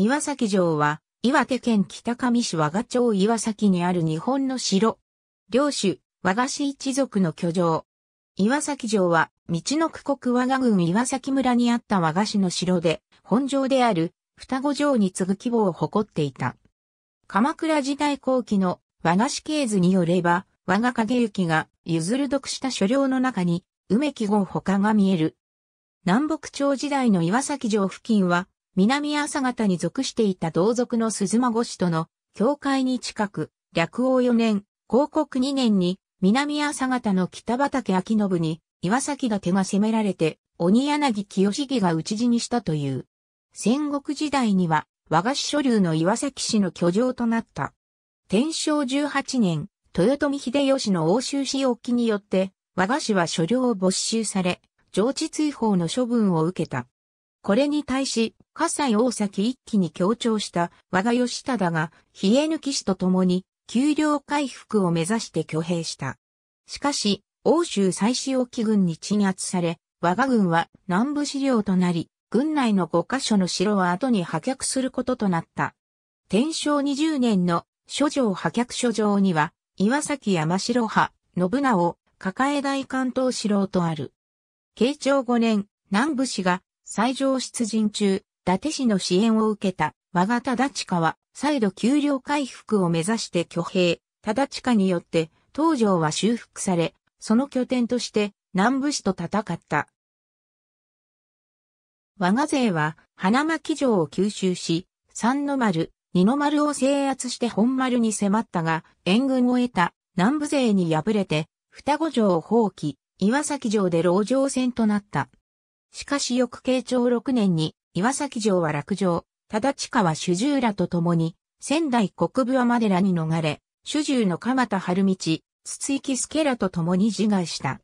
岩崎城は、岩手県北上市和賀町岩崎にある日本の城。領主、和賀市一族の居城。岩崎城は、道の区国和賀郡岩崎村にあった和賀市の城で、本城である双子城に次ぐ規模を誇っていた。鎌倉時代後期の和賀市系図によれば、和賀影行が譲る読した書領の中に、梅木号他が見える。南北朝時代の岩崎城付近は、南朝方に属していた同族の鈴孫氏との境界に近く、略王4年、広告2年に、南朝方の北畠秋信に、岩崎が手が攻められて、鬼柳清重が討ち死にしたという。戦国時代には、和菓子所流の岩崎氏の居城となった。天正18年、豊臣秀吉の欧州使用機によって、和菓子は所領を没収され、上智追放の処分を受けた。これに対し、葛西大崎一気に協調した和田義忠が、冷え抜き師と共に、給料回復を目指して挙兵した。しかし、欧州最使用機軍に鎮圧され、我が軍は南部資料となり、軍内の5カ所の城は後に破却することとなった。天正20年の諸城破却諸城には、岩崎山城派、信長、抱え大関東城とある。慶長5年、南部氏が最上出陣中、伊達市の支援を受けた、我が忠親は、再度給料回復を目指して挙兵、忠親によって、東条は修復され、その拠点として、南部市と戦った。我が勢は、花巻城を吸収し、三の丸、二の丸を制圧して本丸に迫ったが、援軍を得た南部勢に敗れて、双子城を放棄、岩崎城で牢城戦となった。しかし翌慶長6年に、岩崎城は落城、忠親は主従らと共に、仙台国部でらに逃れ、主従の鎌田春道、筒井助らと共に自害した。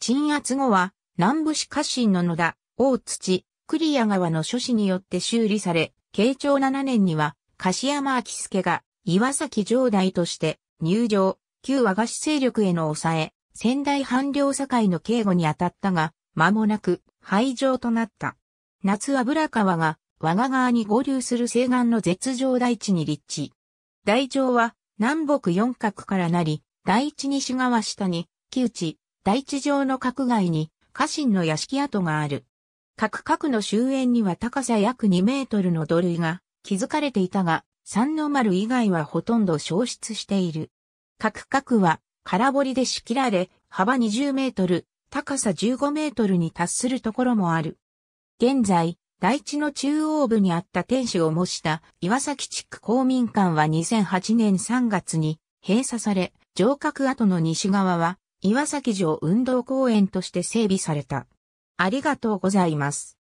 鎮圧後は、南部市家臣の野田、大土、栗谷川の諸子によって修理され、慶長7年には、柏山明助が、岩崎城代として、入城、旧和菓子勢力への抑え、仙台藩領境の警護に当たったが、間もなく、廃場となった。夏油川が我が川に合流する西岸の絶上大地に立地。台上は南北四角からなり、第一西側下に、木内、第一上の角外に、家臣の屋敷跡がある。各角の周辺には高さ約2メートルの土塁が築かれていたが、三の丸以外はほとんど消失している。各角は空堀で仕切られ、幅20メートル、高さ15メートルに達するところもある。現在、台地の中央部にあった天守を模した岩崎地区公民館は2008年3月に閉鎖され、城郭跡の西側は岩崎城運動公園として整備された。ありがとうございます。